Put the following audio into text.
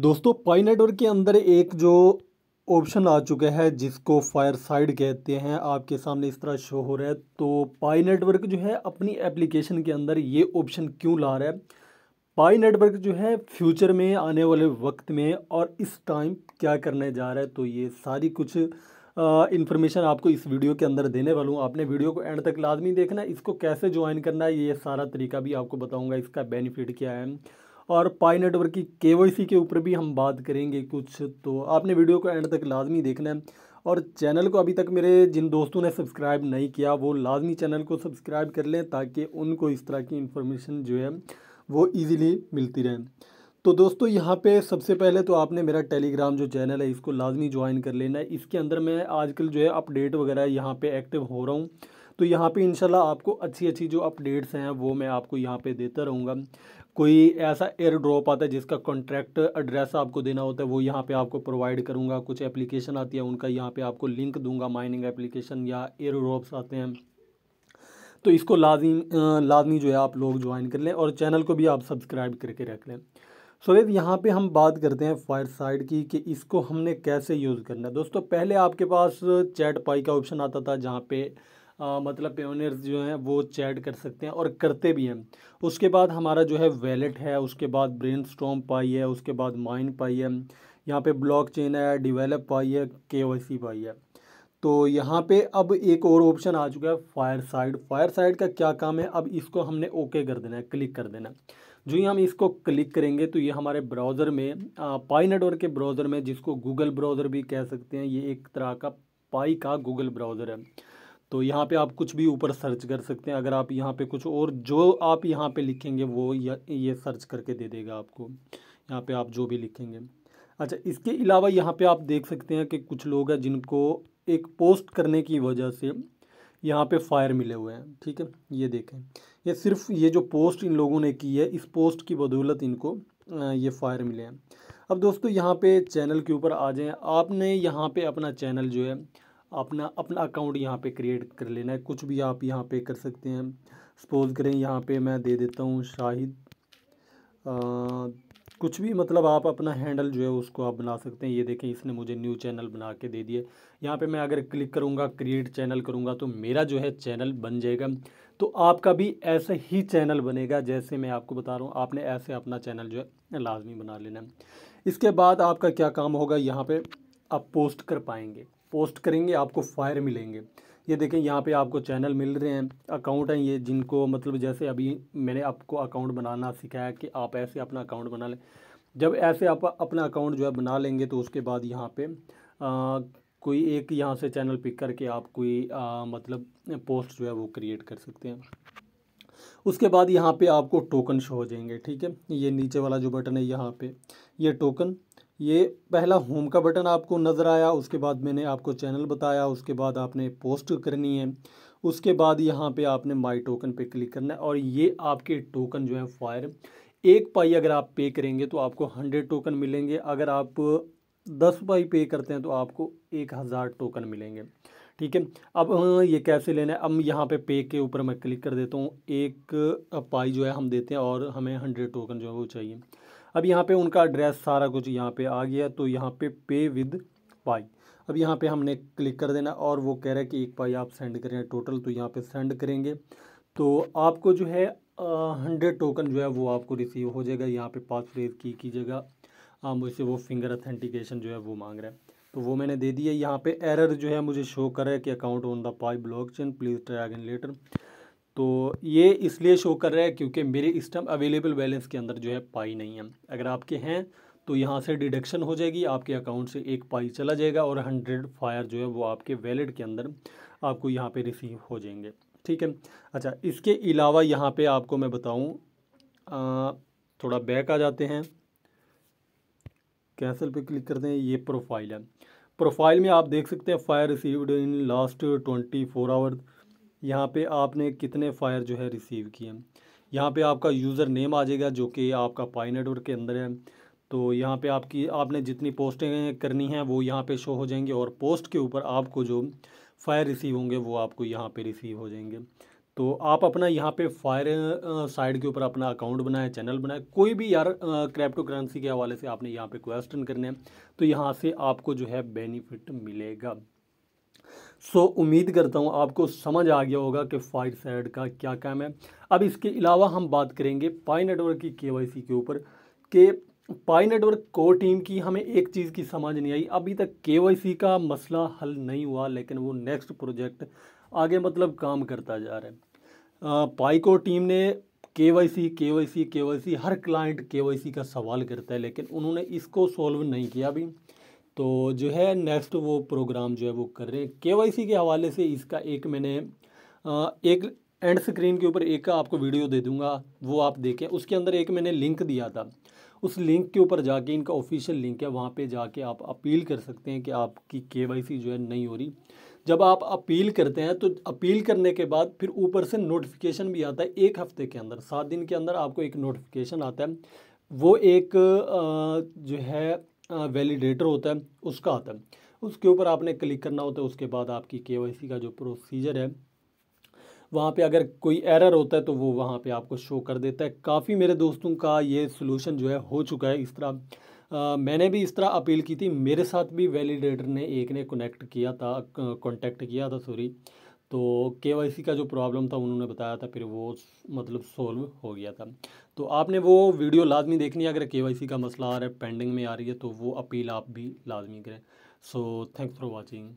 दोस्तों पाई नेटवर्क के अंदर एक जो ऑप्शन आ चुका है जिसको फायर साइड कहते हैं आपके सामने इस तरह शो हो रहा है तो पाई नेटवर्क जो है अपनी एप्लीकेशन के अंदर ये ऑप्शन क्यों ला रहा है पाई नेटवर्क जो है फ्यूचर में आने वाले वक्त में और इस टाइम क्या करने जा रहा है तो ये सारी कुछ इन्फॉर्मेशन आपको इस वीडियो के अंदर देने वाला हूँ आपने वीडियो को एंड तक लाजमी देखना इसको कैसे ज्वाइन करना है ये सारा तरीका भी आपको बताऊँगा इसका बेनिफिट क्या है और पाई नेटवर्क की के के ऊपर भी हम बात करेंगे कुछ तो आपने वीडियो को एंड तक लाजमी देखना है और चैनल को अभी तक मेरे जिन दोस्तों ने सब्सक्राइब नहीं किया वो लाजमी चैनल को सब्सक्राइब कर लें ताकि उनको इस तरह की इन्फॉर्मेशन जो है वो ईज़िली मिलती रहे तो दोस्तों यहाँ पे सबसे पहले तो आपने मेरा टेलीग्राम जो चैनल है इसको लाजमी ज्वाइन कर लेना है इसके अंदर मैं आजकल जो है अपडेट वगैरह यहाँ पे एक्टिव हो रहा हूँ तो यहाँ पे इंशाल्लाह आपको अच्छी अच्छी जो अपडेट्स हैं वो मैं आपको यहाँ पे देता रहूँगा कोई ऐसा एयर ड्रॉप आता है जिसका कॉन्ट्रैक्ट एड्रेस आपको देना होता है वो यहाँ पे आपको प्रोवाइड करूँगा कुछ एप्लीकेशन आती है उनका यहाँ पे आपको लिंक दूंगा माइनिंग एप्लीकेशन या एयर ड्रॉप्स आते हैं तो इसको लाजमी लाजमी जो है आप लोग ज्वाइन कर लें और चैनल को भी आप सब्सक्राइब करके रख लें सो so, यहाँ पे हम बात करते हैं फायर साइड की कि इसको हमने कैसे यूज़ करना है दोस्तों पहले आपके पास चैट पाई का ऑप्शन आता था जहाँ पे आ, मतलब पेयोनियर्स जो हैं वो चैट कर सकते हैं और करते भी हैं उसके बाद हमारा जो है वैलेट है उसके बाद ब्रेन स्टॉम पाई है उसके बाद माइंड पाई है यहाँ पे ब्लॉकचेन है डिवेलप पाई है के पाई है तो यहाँ पे अब एक और ऑप्शन आ चुका है फायर साइड फायर साइड का क्या काम है अब इसको हमने ओके कर देना है क्लिक कर देना है जो ही हम इसको क्लिक करेंगे तो ये हमारे ब्राउज़र में पाई नेटवर्क के ब्राउज़र में जिसको गूगल ब्राउज़र भी कह सकते हैं ये एक तरह का पाई का गूगल ब्राउज़र है तो यहाँ पे आप कुछ भी ऊपर सर्च कर सकते हैं अगर आप यहाँ पे कुछ और जो आप यहाँ पे लिखेंगे वो ये सर्च करके दे देगा आपको यहाँ पे आप जो भी लिखेंगे अच्छा इसके अलावा यहाँ पे आप देख सकते हैं कि कुछ लोग हैं जिनको एक पोस्ट करने की वजह से यहाँ पे फायर मिले हुए हैं ठीक है ये देखें ये सिर्फ ये जो पोस्ट इन लोगों ने की है इस पोस्ट की बदौलत इनको ये फायर मिले हैं अब दोस्तों यहाँ पे चैनल के ऊपर आ जाएं आपने यहाँ पे अपना चैनल जो है अपना अपना अकाउंट यहाँ पे क्रिएट कर लेना है कुछ भी आप यहाँ पे कर सकते हैं सपोज़ करें यहाँ पे मैं दे देता हूँ शाहिद कुछ भी मतलब आप अपना हैंडल जो है उसको आप बना सकते हैं ये देखें इसने मुझे न्यू चैनल बना के दे दिए यहाँ पे मैं अगर क्लिक करूँगा क्रिएट चैनल करूँगा तो मेरा जो है चैनल बन जाएगा तो आपका भी ऐसा ही चैनल बनेगा जैसे मैं आपको बता रहा हूँ आपने ऐसे अपना चैनल जो है लाजमी बना लेना है इसके बाद आपका क्या काम होगा यहाँ पर आप पोस्ट कर पाएंगे पोस्ट करेंगे आपको फायर मिलेंगे ये देखें यहाँ पे आपको चैनल मिल रहे हैं अकाउंट हैं ये जिनको मतलब जैसे अभी मैंने आपको अकाउंट बनाना सिखाया कि आप ऐसे अपना अकाउंट बना लें जब ऐसे आप अपना अकाउंट जो है बना लेंगे तो उसके बाद यहाँ पे आ, कोई एक यहाँ से चैनल पिक करके आप कोई आ, मतलब पोस्ट जो है वो क्रिएट कर सकते हैं उसके बाद यहाँ पे आपको टोकन शो हो जाएंगे ठीक है ये नीचे वाला जो बटन है यहाँ पे ये टोकन ये पहला होम का बटन आपको नज़र आया उसके बाद मैंने आपको चैनल बताया उसके बाद आपने पोस्ट करनी है उसके बाद यहाँ पे आपने माय टोकन पे क्लिक करना है और ये आपके टोकन जो है फायर एक पाई अगर आप पे करेंगे तो आपको हंड्रेड टोकन मिलेंगे अगर आप दस पाई पे करते हैं तो आपको एक हज़ार टोकन मिलेंगे ठीक है अब हाँ, ये कैसे लेना है अब यहाँ पे पे के ऊपर मैं क्लिक कर देता हूँ एक पाई जो है हम देते हैं और हमें हंड्रेड टोकन जो है वो चाहिए अब यहाँ पे उनका एड्रेस सारा कुछ यहाँ पे आ गया तो यहाँ पे पे विद पाई अब यहाँ पे हमने क्लिक कर देना और वो कह रहा है कि एक पाई आप सेंड करें टोटल तो यहाँ पे सेंड करेंगे तो आपको जो है हंड्रेड टोकन जो है वो आपको रिसीव हो जाएगा यहाँ पे पास फ्रेज की कीजिएगा जगह मुझसे वो फिंगर अथेंटिकेशन जो है वो मांग रहा है तो वो मैंने दे दिया यहाँ पे एरर जो है मुझे शो कर रहा है कि account on the Pi block please try again later तो ये इसलिए शो कर रहा है क्योंकि मेरे इस टाइम अवेलेबल बैलेंस के अंदर जो है पाई नहीं है अगर आपके हैं तो यहाँ से डिडक्शन हो जाएगी आपके अकाउंट से एक पाई चला जाएगा और हंड्रेड फायर जो है वो आपके वैलेट के अंदर आपको यहाँ पे रिसीव हो जाएंगे ठीक है अच्छा इसके अलावा यहाँ पे आपको मैं बताऊँ थोड़ा बैक आ जाते हैं कैंसिल पे क्लिक करते हैं ये प्रोफाइल है प्रोफाइल में आप देख सकते हैं fire received in last twenty four hours यहाँ पे आपने कितने फायर जो है रिसीव किए यहाँ पे आपका यूज़र नेम आ जाएगा जो कि आपका पाई नेटवर्क के अंदर है तो यहाँ पे आपकी आपने जितनी पोस्टें करनी हैं वो यहाँ पे शो हो जाएंगे और पोस्ट के ऊपर आपको जो फायर रिसीव होंगे वो आपको यहाँ पे रिसीव हो जाएंगे तो आप अपना यहाँ पे फायर साइड के ऊपर अपना अकाउंट बनाए चैनल बनाए कोई भी यार क्रिप्टो करेंसी के हवाले से आपने यहाँ पे क्वेश्चन करने हैं तो यहाँ से आपको जो है बेनिफिट मिलेगा सो so, उम्मीद करता हूँ आपको समझ आ गया होगा कि फाइट साइड का क्या काम है अब इसके अलावा हम बात करेंगे पाई नेटवर्क की केवाईसी के ऊपर के पाई नेटवर्क को टीम की हमें एक चीज़ की समझ नहीं आई अभी तक केवाईसी का मसला हल नहीं हुआ लेकिन वो नेक्स्ट प्रोजेक्ट आगे मतलब काम करता जा रहा है पाई को टीम ने के Y C K Y C K Y C हर क्लाइंट के वाई सी का सवाल करता है लेकिन उन्होंने इसको सॉल्व नहीं किया अभी तो जो है नेक्स्ट वो प्रोग्राम जो है वो कर रहे हैं के के हवाले से इसका एक मैंने एक एंड स्क्रीन के ऊपर एक का आपको वीडियो दे दूंगा वो आप देखें उसके अंदर एक मैंने लिंक दिया था उस लिंक के ऊपर जाके इनका ऑफिशियल लिंक है वहाँ पे जाके आप अपील कर सकते हैं कि आपकी के वाई सी जो है नहीं हो रही जब आप अपील करते हैं तो अपील करने के बाद फिर ऊपर से नोटिफिकेशन भी आता है एक हफ्ते के अंदर सात दिन के अंदर आपको एक नोटिफिकेशन आता है वो एक जो है वैलिडेटर होता है उसका आता है उसके ऊपर आपने क्लिक करना होता है उसके बाद आपकी के का जो प्रोसीजर है वहाँ पे अगर कोई एरर होता है तो वो वहाँ पे आपको शो कर देता है काफ़ी मेरे दोस्तों का ये सोल्यूशन जो है हो चुका है इस तरह आ, मैंने भी इस तरह अपील की थी मेरे साथ भी वैलिडेटर ने एक ने कनेक्ट किया था कॉन्टैक्ट किया था सॉरी तो के का जो प्रॉब्लम था उन्होंने बताया था फिर वो मतलब सॉल्व हो गया था तो आपने वो वीडियो लाजमी देखनी है अगर के का मसला आ रहा है पेंडिंग में आ रही है तो वो अपील आप भी लाजमी करें सो थैंक्स फॉर वॉचिंग